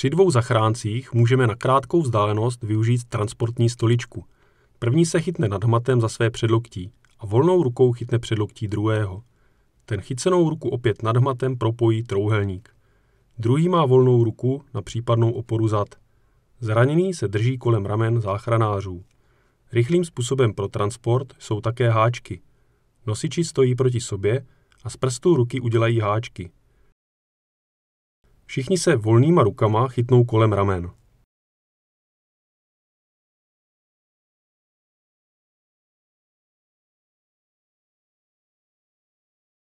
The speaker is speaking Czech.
Při dvou zachráncích můžeme na krátkou vzdálenost využít transportní stoličku. První se chytne nad hmatem za své předloktí a volnou rukou chytne předloktí druhého. Ten chycenou ruku opět nad hmatem propojí trouhelník. Druhý má volnou ruku na případnou oporu zad. Zraněný se drží kolem ramen záchranářů. Rychlým způsobem pro transport jsou také háčky. Nosiči stojí proti sobě a z prstů ruky udělají háčky – Všichni se volnýma rukama chytnou kolem ramen.